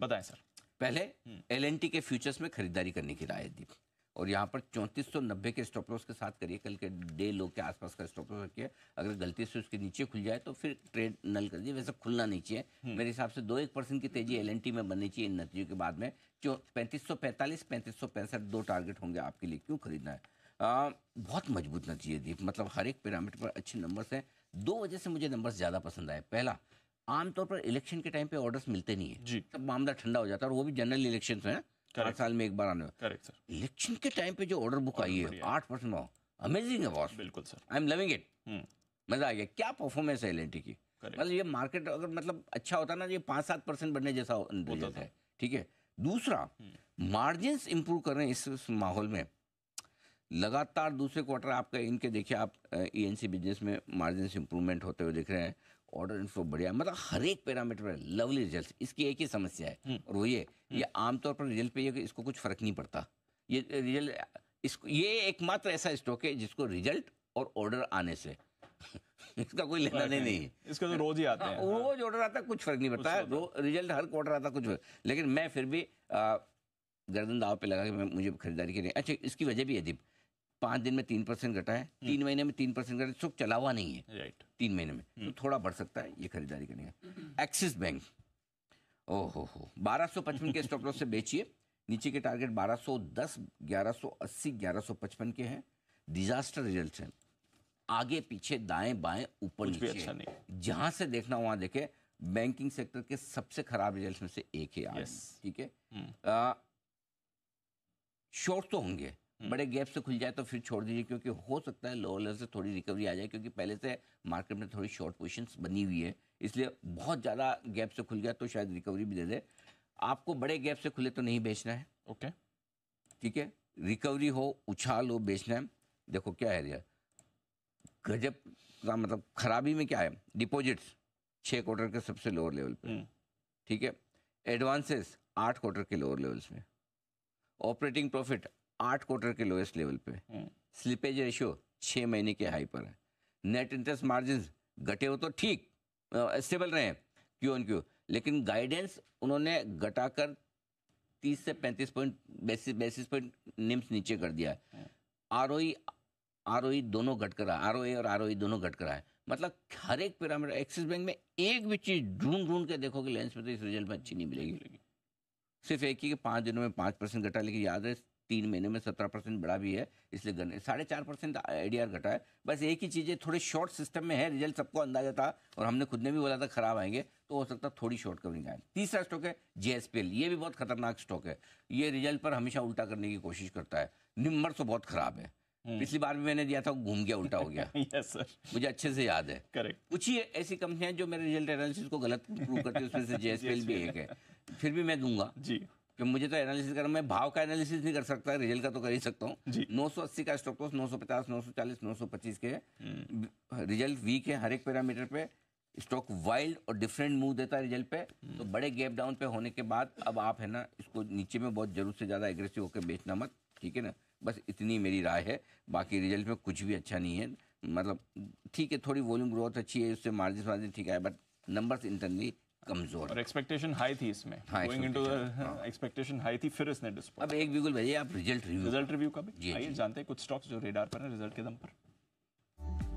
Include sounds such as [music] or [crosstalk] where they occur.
बताएं सर पहले एल हम्म। के फ्यूचर्स में खरीदारी करने की राय दी और यहाँ पर चौंतीस सौ नब्बे के स्टॉप लॉस के साथ करिए कल के डे लो के आसपास का स्टॉप लॉस रखिए अगर गलती से उसके नीचे खुल जाए तो फिर ट्रेड नल कर दीजिए वैसे खुलना नहीं चाहिए हम्म। मेरे हिसाब से दो एक परसेंट की तेजी एल में बननी चाहिए इन नतीजों के बाद में जो पैंतीस सौ पैंतालीस पैंतीस सौ पैंसठ दो टारगेट होंगे आपके लिए क्यों खरीदना है आ, बहुत मजबूत नतीजे दीप मतलब हर एक पैरामीटर पर अच्छे नंबर्स हैं दो वजह से मुझे नंबर्स ज़्यादा पसंद आए पहला आमतौर पर इलेक्शन के टाइम पे ऑर्डर्स मिलते नहीं है जी तब मामला ठंडा हो जाता है और वो भी जनरल इलेक्शन में हर साल में एक बार आने इलेक्शन के टाइम पे जो ऑर्डर बुक आई है आठ परसेंट अमेजिंग है बॉस बिल्कुल sir I am loving it मजा आ गया क्या परफॉर्मेंस है एल की मतलब ये मार्केट अगर मतलब अच्छा होता ना ये पांच सात परसेंट बढ़ने जैसा रिजल्ट है ठीक है दूसरा मार्जिन हम्म। इंप्रूव कर रहे हैं इस, माहौल में लगातार दूसरे क्वार्टर आपका इनके देखिए आप ई बिजनेस e में मार्जिन इंप्रूवमेंट होते हुए देख रहे हैं ऑर्डर इन फ्लो बढ़िया मतलब हर एक पैरामीटर पर लवली रिजल्ट इसकी एक ही समस्या है हम्म। और वो ये हम्म। ये आमतौर पर रिजल्ट पे ये कि इसको कुछ फर्क नहीं पड़ता ये रिजल्ट इसको ये एकमात्र ऐसा स्टॉक है जिसको रिजल्ट और ऑर्डर आने से [laughs] इसका कोई लेना नहीं, है इसका तो रोज ही आता है हाँ, रोज ऑर्डर आता कुछ फर्क नहीं पड़ता रिजल्ट हर क्वार्टर आता कुछ लेकिन मैं फिर भी गर्दन दाव पे लगा कि मुझे खरीदारी करनी अच्छा इसकी वजह भी अदीब पांच दिन में तीन परसेंट घटा है हम्म। तीन महीने में तीन परसेंट घटा सुख चला हुआ नहीं है राइट तीन महीने में तो हम्म। थोड़ा बढ़ सकता है ये खरीदारी करने का एक्सिस बैंक ओहो हो बारह सौ पचपन के स्टॉप लॉस से बेचिए नीचे के टारगेट ग्यारह सौ पचपन के हैं डिजास्टर रिजल्ट हैं आगे पीछे दाएं बाएं ऊपर नीचे अच्छा नहीं जहां से देखना वहां देखे बैंकिंग सेक्टर के सबसे खराब रिजल्ट में से एक है ठीक है शोर हम्म। तो होंगे हम्म। बड़े गैप से खुल जाए तो फिर छोड़ दीजिए क्योंकि हो सकता है लोअर लेवल से थोड़ी रिकवरी आ जाए क्योंकि पहले से मार्केट में थोड़ी शॉर्ट पोजिशन बनी हुई है इसलिए बहुत ज़्यादा गैप से खुल गया तो शायद रिकवरी भी दे दे आपको बड़े गैप से खुले तो नहीं बेचना है ओके ठीक है रिकवरी हो उछाल हो बेचना है देखो क्या है यार गजब का मतलब खराबी में क्या है डिपॉजिट्स छः क्वार्टर के सबसे लोअर लेवल पर ठीक है एडवांसेस आठ क्वार्टर के लोअर लेवल्स में ऑपरेटिंग प्रॉफिट आठ क्वार्टर के लोएस्ट लेवल पे स्लिपेज रेशियो छः महीने के हाई पर है नेट इंटरेस्ट मार्जिन घटे हो तो ठीक स्टेबल रहे क्यों क्यों लेकिन गाइडेंस उन्होंने घटाकर 30 से 35 point basis basis point NIMs नीचे कर दिया है आर ओ आर दोनों घट कर आर ओ e और आर e दोनों घट कर है मतलब हर एक पैरामीटर एक्सिस बैंक में एक भी चीज़ ढूंढ ढूंढ के देखोगे लेंस में तो इस रिजल्ट में अच्छी नहीं मिलेगी सिर्फ एक ही पाँच दिनों में पाँच परसेंट घटा लेकिन याद है तीन महीने में सत्रह परसेंट बढ़ा भी है इसलिए गन्ने साढ़े चार परसेंट आई तो घटा है बस एक ही चीज़ें थोड़े शॉर्ट सिस्टम में है रिजल्ट सबको अंदाजा था और हमने खुद ने भी बोला था खराब आएंगे तो हो सकता है थोड़ी शॉर्ट कवरिंग आए तीसरा स्टॉक है जेएसपीएल ये भी बहुत खतरनाक स्टॉक है ये रिजल्ट पर हमेशा उल्टा करने की कोशिश करता है निम्बर तो बहुत खराब है हम्म। पिछली बार भी मैंने दिया था घूम गया उल्टा हो गया यस [laughs] सर मुझे अच्छे से याद है करेक्ट कुछ ही ऐसी कंपनियां जो मेरे रिजल्ट एनालिसिस को गलत प्रूव करती है उसमें से जेएसपीएल [laughs] भी एक है फिर भी मैं दूंगा जी कि मुझे तो एनालिसिस करना मैं भाव का एनालिसिस नहीं कर सकता रिजल्ट का तो कर ही सकता हूँ नौ सौ अस्सी का स्टॉक लॉस नौ सौ पचास नौ सौ चालीस नौ सौ पच्चीस के हम्म। रिजल्ट वीक है हर एक पैरामीटर पे स्टॉक वाइल्ड और डिफरेंट मूव देता है रिजल्ट पे हम्म। तो बड़े गैप डाउन पे होने के बाद अब आप है ना इसको नीचे में बहुत ज़रूर से ज़्यादा एग्रेसिव होकर बेचना मत ठीक है ना बस इतनी मेरी राय है बाकी रिजल्ट में कुछ भी अच्छा नहीं है मतलब ठीक है थोड़ी वॉल्यूम ग्रोथ अच्छी है उससे मार्जिन वार्जिन ठीक है बट नंबर्स इंटरनली कमजोर और एक्सपेक्टेशन हाई थी इसमें going into the expectation high थी फिर इसने डिस्पॉट अब एक बिल्कुल भैया आप रिजल्ट रिव्यू रिजल्ट रिव्यू का भी आइए जानते हैं कुछ स्टॉक्स जो रेडार पर हैं रिजल्ट के दम पर